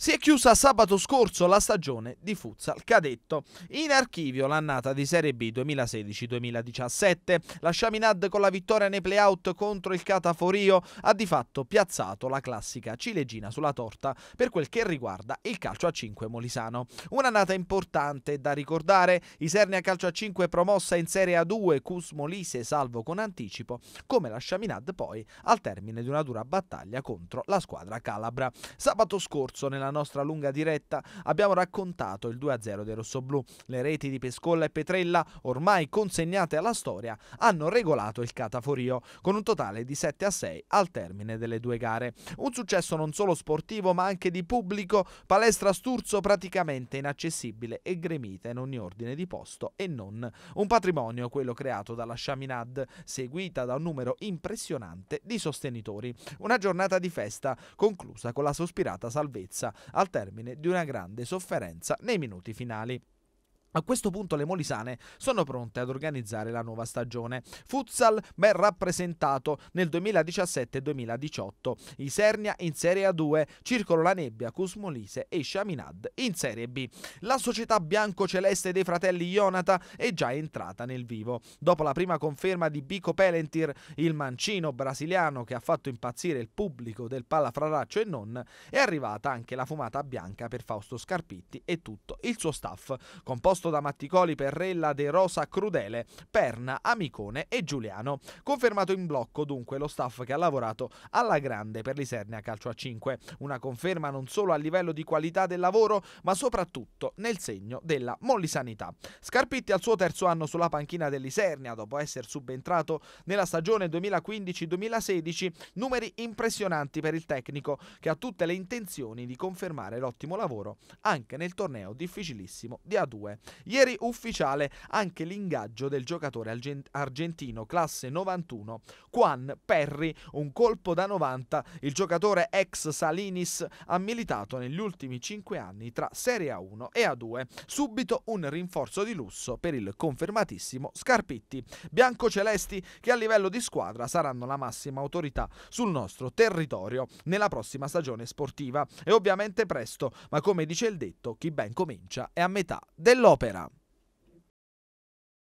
Si è chiusa sabato scorso la stagione di futsal cadetto. In archivio l'annata di Serie B 2016-2017. La Chaminade con la vittoria nei playout contro il Cataforio ha di fatto piazzato la classica ciliegina sulla torta per quel che riguarda il calcio a 5 molisano. Un'annata importante da ricordare. Isernia calcio a 5 promossa in Serie A2, Cus Molise salvo con anticipo, come la Chaminade poi al termine di una dura battaglia contro la squadra calabra. Sabato scorso nella nella nostra lunga diretta abbiamo raccontato il 2-0 dei rossoblù. Le reti di Pescolla e Petrella, ormai consegnate alla storia, hanno regolato il cataforio con un totale di 7-6 al termine delle due gare. Un successo non solo sportivo ma anche di pubblico, palestra Sturzo praticamente inaccessibile e gremita in ogni ordine di posto e non. Un patrimonio quello creato dalla Chaminade, seguita da un numero impressionante di sostenitori. Una giornata di festa conclusa con la sospirata salvezza al termine di una grande sofferenza nei minuti finali. A questo punto le Molisane sono pronte ad organizzare la nuova stagione. Futsal ben rappresentato nel 2017-2018. Isernia in Serie A2, Circolo La Nebbia, Cusmolise e Shaminad in Serie B. La società bianco-celeste dei fratelli Ionata è già entrata nel vivo. Dopo la prima conferma di Bico Pelentir, il mancino brasiliano che ha fatto impazzire il pubblico del Palafraraccio e non, è arrivata anche la fumata bianca per Fausto Scarpitti e tutto il suo staff, composto composto da Matticoli, Perrella, De Rosa, Crudele, Perna, Amicone e Giuliano. Confermato in blocco dunque lo staff che ha lavorato alla grande per l'Isernia Calcio a 5. Una conferma non solo a livello di qualità del lavoro, ma soprattutto nel segno della mollisanità. Scarpitti al suo terzo anno sulla panchina dell'Isernia, dopo essere subentrato nella stagione 2015-2016, numeri impressionanti per il tecnico che ha tutte le intenzioni di confermare l'ottimo lavoro anche nel torneo difficilissimo di A2. Ieri ufficiale anche l'ingaggio del giocatore argentino classe 91, Juan Perry, un colpo da 90. Il giocatore ex Salinis ha militato negli ultimi 5 anni tra Serie A1 e A2. Subito un rinforzo di lusso per il confermatissimo Scarpitti. Biancocelesti che a livello di squadra saranno la massima autorità sul nostro territorio nella prossima stagione sportiva. E ovviamente presto, ma come dice il detto, chi ben comincia è a metà dell'opera. Better.